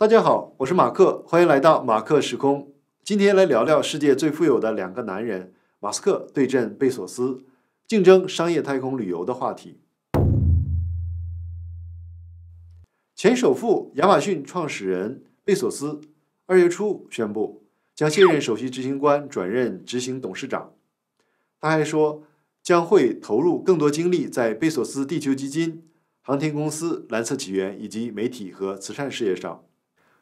大家好，我是马克，欢迎来到马克时空。今天来聊聊世界最富有的两个男人——马斯克对阵贝索斯，竞争商业太空旅游的话题。前首富、亚马逊创始人贝索斯二月初宣布将卸任首席执行官，转任执行董事长。他还说，将会投入更多精力在贝索斯地球基金、航天公司蓝色起源以及媒体和慈善事业上。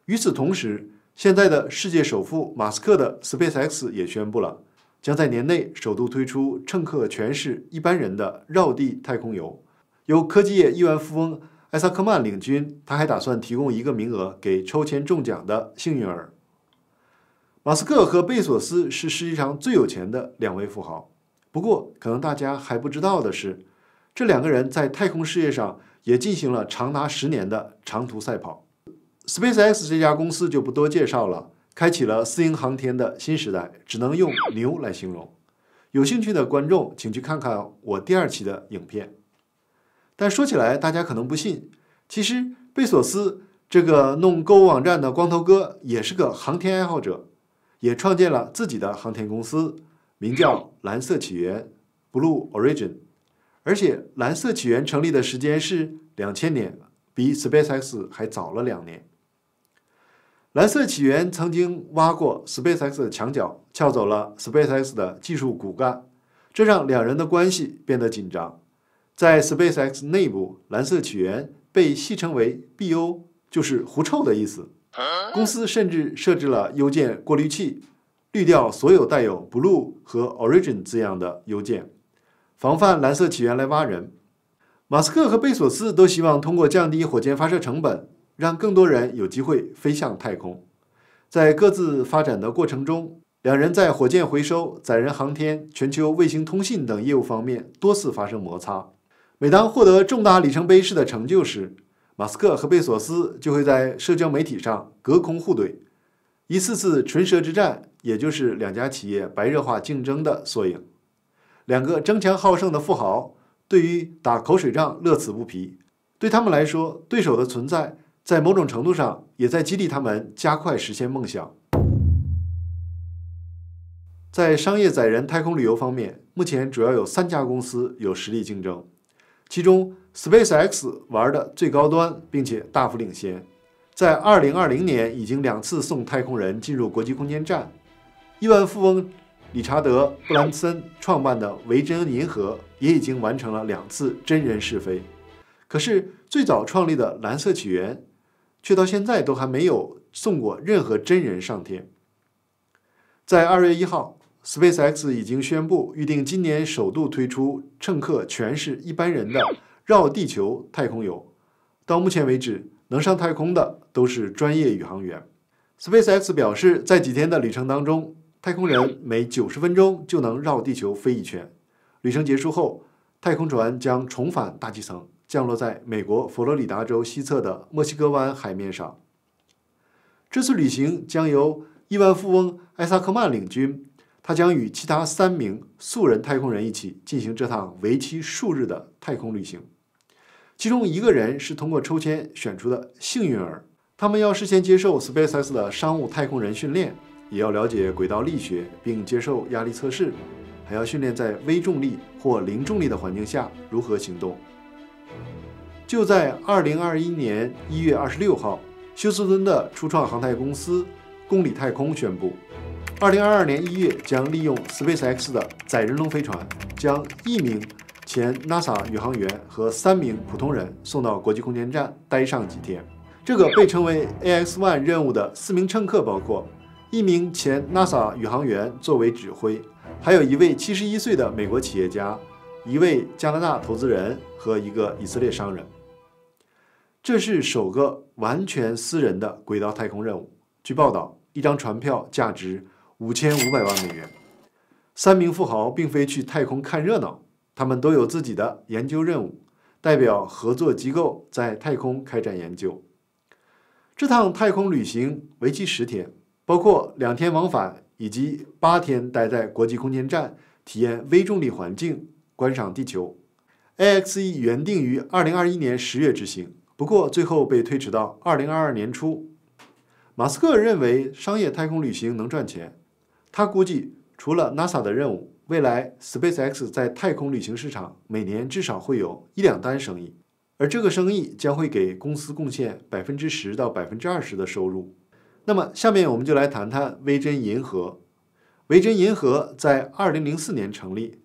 与此同时，现在的世界首富马斯克的 SpaceX 也宣布了，将在年内首度推出乘客全是一般人的绕地太空游，由科技业亿万富翁艾萨克曼领军。他还打算提供一个名额给抽签中奖的幸运儿。马斯克和贝索斯是世界上最有钱的两位富豪，不过可能大家还不知道的是，这两个人在太空事业上也进行了长达十年的长途赛跑。SpaceX 这家公司就不多介绍了，开启了私营航天的新时代，只能用牛来形容。有兴趣的观众请去看看我第二期的影片。但说起来，大家可能不信，其实贝索斯这个弄购物网站的光头哥也是个航天爱好者，也创建了自己的航天公司，名叫蓝色起源 （Blue Origin），而且蓝色起源成立的时间是两千年，比 SpaceX 还早了两年。蓝色起源曾经挖过 SpaceX 的墙角，撬走了 SpaceX 的技术骨干，这让两人的关系变得紧张。在 SpaceX 内部，蓝色起源被戏称为 “BO”，就是“狐臭”的意思。公司甚至设置了邮件过滤器，滤掉所有带有 “blue” 和 “origin” 字样的邮件，防范蓝色起源来挖人。马斯克和贝索斯都希望通过降低火箭发射成本。让更多人有机会飞向太空，在各自发展的过程中，两人在火箭回收、载人航天、全球卫星通信等业务方面多次发生摩擦。每当获得重大里程碑式的成就时，马斯克和贝索斯就会在社交媒体上隔空互怼，一次次唇舌之战，也就是两家企业白热化竞争的缩影。两个争强好胜的富豪对于打口水仗乐此不疲，对他们来说，对手的存在。在某种程度上，也在激励他们加快实现梦想。在商业载人太空旅游方面，目前主要有三家公司有实力竞争，其中 SpaceX 玩的最高端，并且大幅领先，在二零二零年已经两次送太空人进入国际空间站。亿万富翁理查德·布兰森创办的维珍银河也已经完成了两次真人试飞。可是最早创立的蓝色起源。却到现在都还没有送过任何真人上天。在二月一号，SpaceX 已经宣布预定今年首度推出乘客全是一般人的绕地球太空游。到目前为止，能上太空的都是专业宇航员。SpaceX 表示，在几天的旅程当中，太空人每九十分钟就能绕地球飞一圈。旅程结束后，太空船将重返大气层。降落在美国佛罗里达州西侧的墨西哥湾海面上。这次旅行将由亿万富翁艾萨克曼领军，他将与其他三名素人太空人一起进行这趟为期数日的太空旅行。其中一个人是通过抽签选出的幸运儿。他们要事先接受 SpaceX 的商务太空人训练，也要了解轨道力学，并接受压力测试，还要训练在微重力或零重力的环境下如何行动。就在二零二一年一月二十六号，休斯敦的初创航太公司公里太空宣布，二零二二年一月将利用 SpaceX 的载人龙飞船，将一名前 NASA 宇航员和三名普通人送到国际空间站待上几天。这个被称为 AX One 任务的四名乘客包括一名前 NASA 宇航员作为指挥，还有一位七十一岁的美国企业家，一位加拿大投资人和一个以色列商人。这是首个完全私人的轨道太空任务。据报道，一张船票价值五千五百万美元。三名富豪并非去太空看热闹，他们都有自己的研究任务，代表合作机构在太空开展研究。这趟太空旅行为期十天，包括两天往返以及八天待在国际空间站，体验微重力环境，观赏地球。Axe 原定于二零二一年十月执行。不过最后被推迟到二零二二年初。马斯克认为商业太空旅行能赚钱，他估计除了 NASA 的任务，未来 SpaceX 在太空旅行市场每年至少会有一两单生意，而这个生意将会给公司贡献百分之十到百分之二十的收入。那么下面我们就来谈谈微珍银河。维珍银河在二零零四年成立，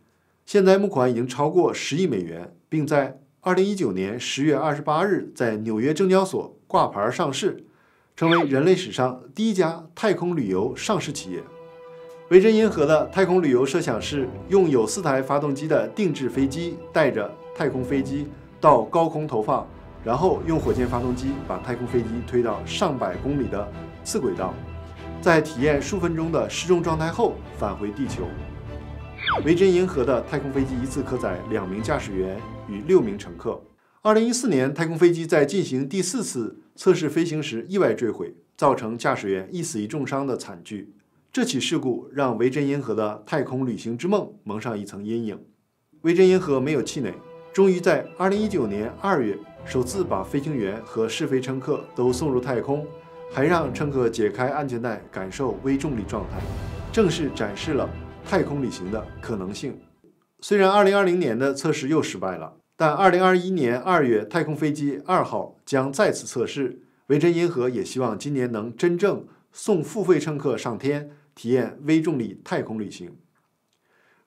现在募款已经超过十亿美元，并在。二零一九年十月二十八日，在纽约证交所挂牌上市，成为人类史上第一家太空旅游上市企业。维珍银河的太空旅游设想是用有四台发动机的定制飞机带着太空飞机到高空投放，然后用火箭发动机把太空飞机推到上百公里的次轨道，在体验数分钟的失重状态后返回地球。维珍银河的太空飞机一次可载两名驾驶员。与六名乘客。二零一四年，太空飞机在进行第四次测试飞行时意外坠毁，造成驾驶员一死一重伤的惨剧。这起事故让维珍银河的太空旅行之梦蒙上一层阴影。维珍银河没有气馁，终于在二零一九年二月首次把飞行员和试飞乘客都送入太空，还让乘客解开安全带感受微重力状态，正式展示了太空旅行的可能性。虽然2020年的测试又失败了，但2021年2月，太空飞机二号将再次测试。维珍银河也希望今年能真正送付费乘客上天，体验微重力太空旅行。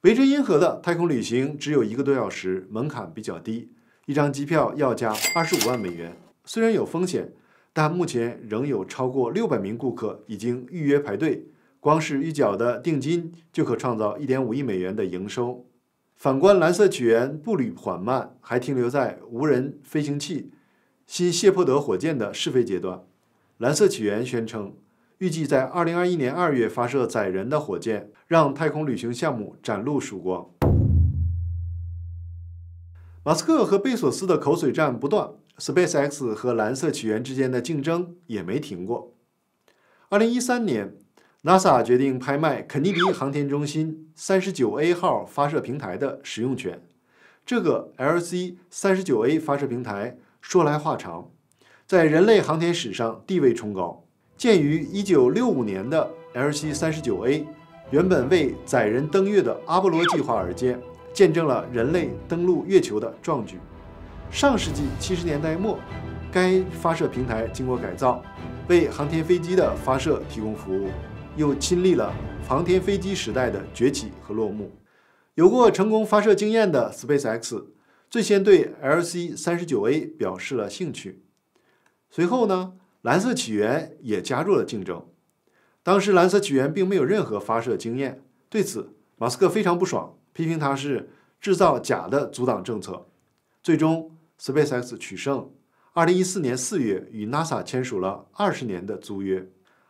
维珍银河的太空旅行只有一个多小时，门槛比较低，一张机票要加25万美元。虽然有风险，但目前仍有超过600名顾客已经预约排队。光是预缴的定金就可创造1.5亿美元的营收。反观蓝色起源步履缓慢，还停留在无人飞行器、新谢泼德火箭的试飞阶段。蓝色起源宣称，预计在2021年2月发射载人的火箭，让太空旅行项目展露曙光。马斯克和贝索斯的口水战不断，SpaceX 和蓝色起源之间的竞争也没停过。2013年。NASA 决定拍卖肯尼迪航天中心 39A 号发射平台的使用权。这个 LC39A 发射平台说来话长，在人类航天史上地位崇高。建于1965年的 LC39A，原本为载人登月的阿波罗计划而建，见证了人类登陆月球的壮举。上世纪70年代末，该发射平台经过改造，为航天飞机的发射提供服务。又亲历了航天飞机时代的崛起和落幕。有过成功发射经验的 SpaceX 最先对 LC 三十九 A 表示了兴趣。随后呢，蓝色起源也加入了竞争。当时蓝色起源并没有任何发射经验，对此马斯克非常不爽，批评他是制造假的阻挡政策。最终 SpaceX 取胜。二零一四年四月与 NASA 签署了二十年的租约。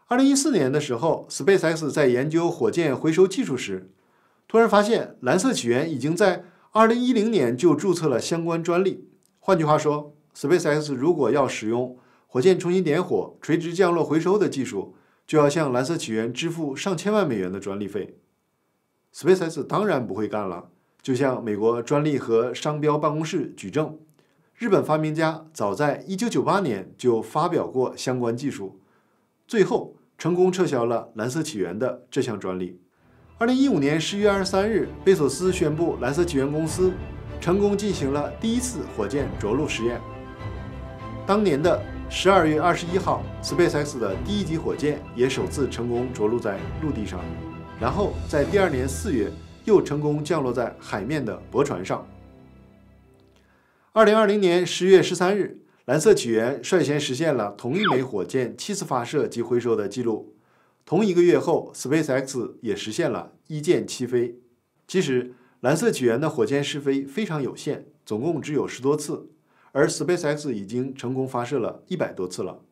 二零一四年的时候，SpaceX 在研究火箭回收技术时，突然发现蓝色起源已经在二零一零年就注册了相关专利。换句话说，SpaceX 如果要使用火箭重新点火、垂直降落回收的技术，就要向蓝色起源支付上千万美元的专利费。SpaceX 当然不会干了。就像美国专利和商标办公室举证，日本发明家早在一九九八年就发表过相关技术。最后。成功撤销了蓝色起源的这项专利。二零一五年十一月二十三日，贝索斯宣布蓝色起源公司成功进行了第一次火箭着陆实验。当年的十二月二十一号，SpaceX 的第一级火箭也首次成功着陆在陆地上，然后在第二年四月又成功降落在海面的驳船上。二零二零年十月十三日。蓝色起源率先实现了同一枚火箭七次发射及回收的记录。同一个月后，SpaceX 也实现了一箭七飞。其实，蓝色起源的火箭试飞非常有限，总共只有十多次，而 SpaceX 已经成功发射了一百多次了。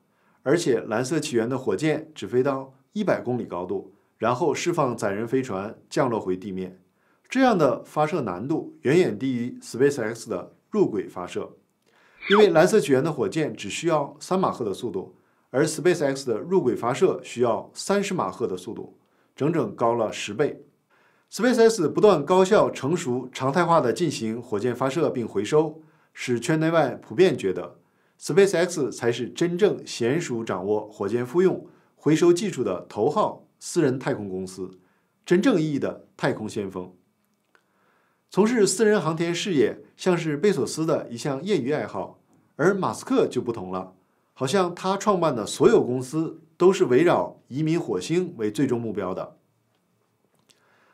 而且，蓝色起源的火箭只飞到一百公里高度，然后释放载人飞船降落回地面，这样的发射难度远远低于 SpaceX 的入轨发射。因为蓝色起源的火箭只需要三马赫的速度，而 SpaceX 的入轨发射需要三十马赫的速度，整整高了十倍。SpaceX 不断高效、成熟、常态化的进行火箭发射并回收，使圈内外普遍觉得 SpaceX 才是真正娴熟掌握火箭复用、回收技术的头号私人太空公司，真正意义的太空先锋。从事私人航天事业像是贝索斯的一项业余爱好，而马斯克就不同了，好像他创办的所有公司都是围绕移民火星为最终目标的。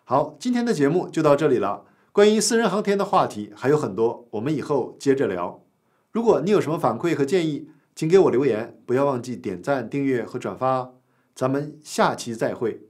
好，今天的节目就到这里了。关于私人航天的话题还有很多，我们以后接着聊。如果你有什么反馈和建议，请给我留言，不要忘记点赞、订阅和转发。咱们下期再会。